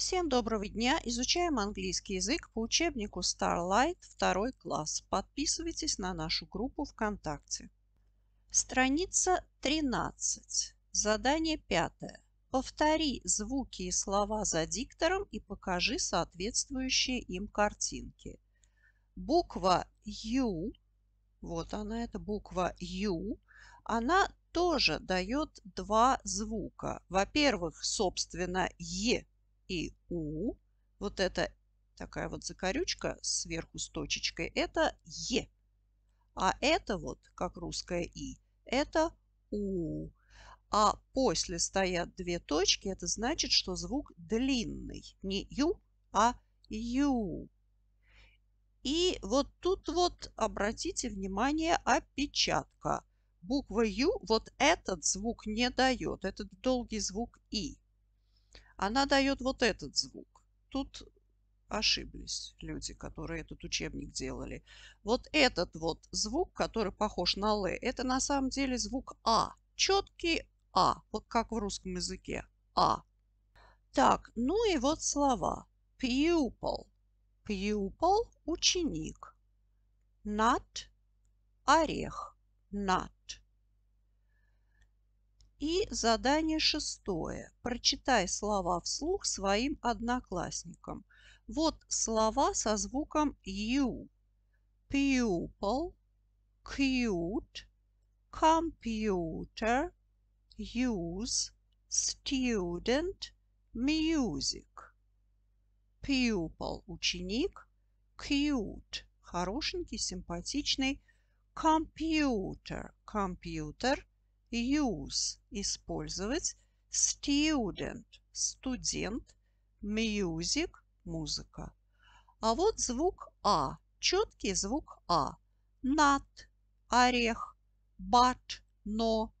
Всем доброго дня! Изучаем английский язык по учебнику Starlight 2 класс. Подписывайтесь на нашу группу ВКонтакте. Страница 13. Задание 5. Повтори звуки и слова за диктором и покажи соответствующие им картинки. Буква U, вот она, это буква U, она тоже дает два звука. Во-первых, собственно, Е и У. Вот это такая вот закорючка сверху с точечкой – это Е. А это вот, как русское И, это У. А после стоят две точки, это значит, что звук длинный. Не Ю, а Ю. И вот тут вот обратите внимание опечатка. Буква Ю вот этот звук не дает. Этот долгий звук И она дает вот этот звук. Тут ошиблись люди, которые этот учебник делали. Вот этот вот звук, который похож на «л», это на самом деле звук «а». Четкий «а», вот как в русском языке «а». Так, ну и вот слова. Pupil. Pupil – ученик. Nut – орех. Nut. И задание шестое. Прочитай слова вслух своим одноклассникам. Вот слова со звуком «ю». Pupil, cute, computer, use, student, music. Pupil – ученик, cute – хорошенький, симпатичный, computer – компьютер, use – использовать, student – студент, music – музыка. А вот звук А, четкий звук А. Nut – орех, but – но,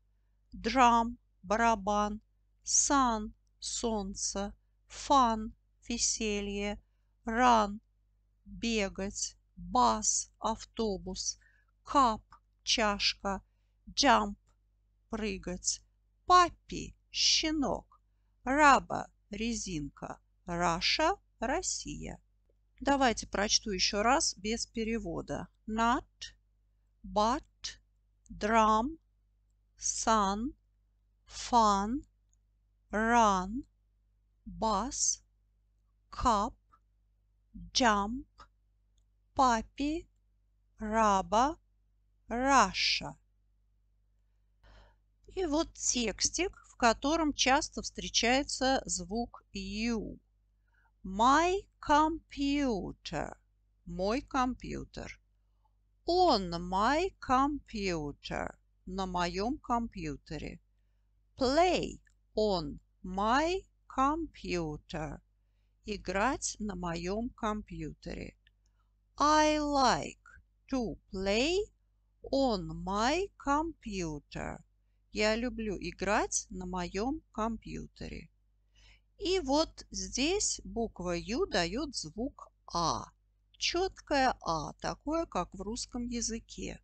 drum – барабан, sun – солнце, fun – веселье, run – бегать, bus – автобус, cup – чашка, jump прыгать. папи, щенок. Раба – резинка. Раша – Россия. Давайте прочту еще раз без перевода. Nut, but, drum, sun, fun, run, bus, cup, jump, puppy, rubber, Russia. И вот текстик, в котором часто встречается звук U. My computer. Мой компьютер. On my computer. На моем компьютере. Play on my computer. Играть на моем компьютере. I like to play on my computer. Я люблю играть на моем компьютере. И вот здесь буква Ю дает звук А. Четкое А, такое, как в русском языке.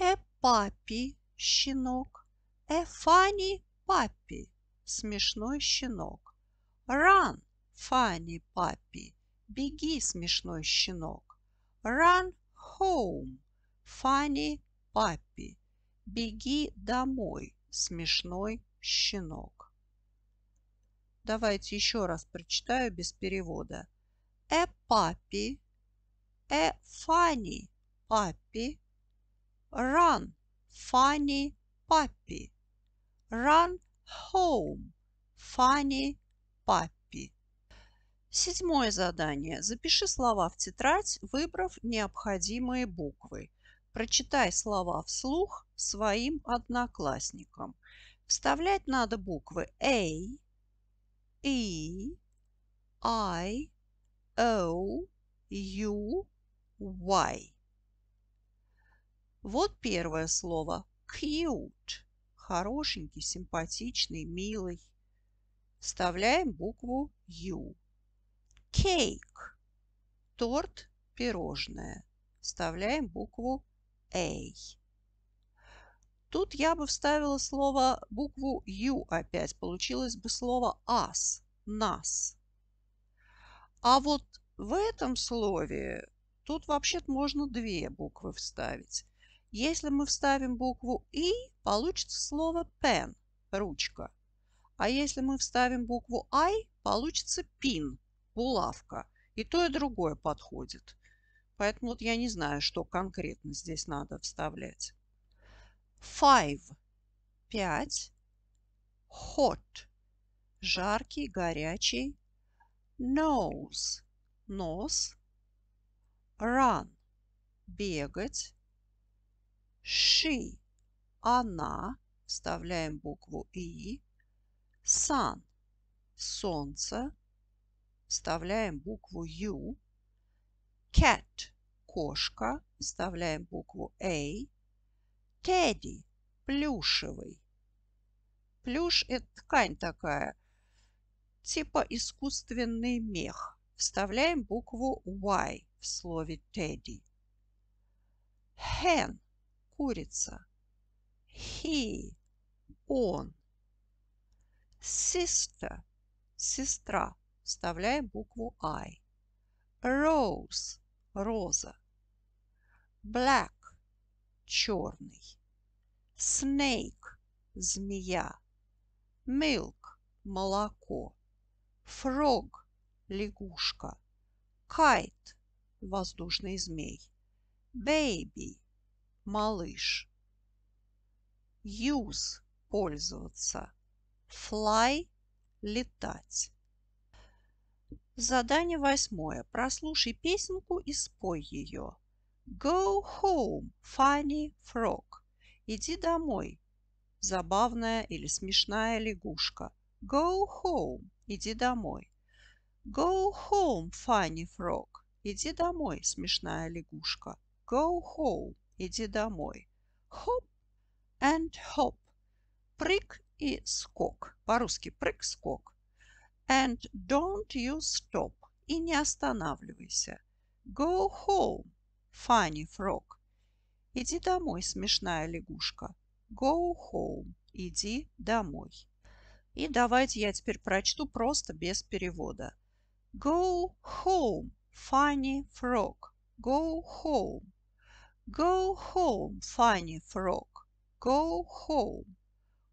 Э папи щенок, э фани папи смешной щенок. Ран фани папи беги смешной щенок. Ран home фани папи Беги домой, смешной щенок. Давайте еще раз прочитаю без перевода. Э папи, э фани папи, ран фани папи, ран home фани папи. Седьмое задание. Запиши слова в тетрадь, выбрав необходимые буквы. Прочитай слова вслух своим одноклассникам. Вставлять надо буквы A, E, I, O, U, Y. Вот первое слово cute. Хорошенький, симпатичный, милый. Вставляем букву U. Cake. Торт, пирожное. Вставляем букву A. Тут я бы вставила слово букву U опять. Получилось бы слово us, нас. А вот в этом слове тут вообще-то можно две буквы вставить. Если мы вставим букву И, получится слово pen, ручка. А если мы вставим букву I, получится pin булавка. И то, и другое подходит. Поэтому вот я не знаю, что конкретно здесь надо вставлять. Five – пять. Hot – жаркий, горячий. Nose – нос. Run – бегать. She – она. Вставляем букву И. Sun – солнце. Вставляем букву Ю. Cat – кошка, вставляем букву A. Teddy – плюшевый. Плюш – это ткань такая, типа искусственный мех. Вставляем букву Y в слове Teddy. Hen – курица. He – он. Sister – сестра. Вставляем букву I. Rose роза, black черный, snake змея, milk молоко, frog лягушка, kite воздушный змей, baby малыш, use пользоваться, fly летать. Задание восьмое. Прослушай песенку и спой ее. Go home, funny frog. Иди домой. Забавная или смешная лягушка. Go home. Иди домой. Go home, funny frog. Иди домой, смешная лягушка. Go home. Иди домой. Hop and hop. Прыг и скок. По-русски прыг-скок. And don't you stop. И не останавливайся. Go home, funny frog. Иди домой, смешная лягушка. Go home. Иди домой. И давайте я теперь прочту просто без перевода. Go home, funny frog. Go home. Go home, funny frog. Go home.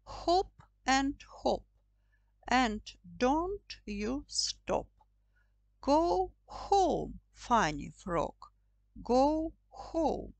Hop and hop. and don't you stop. Go home, funny Frog, go home!"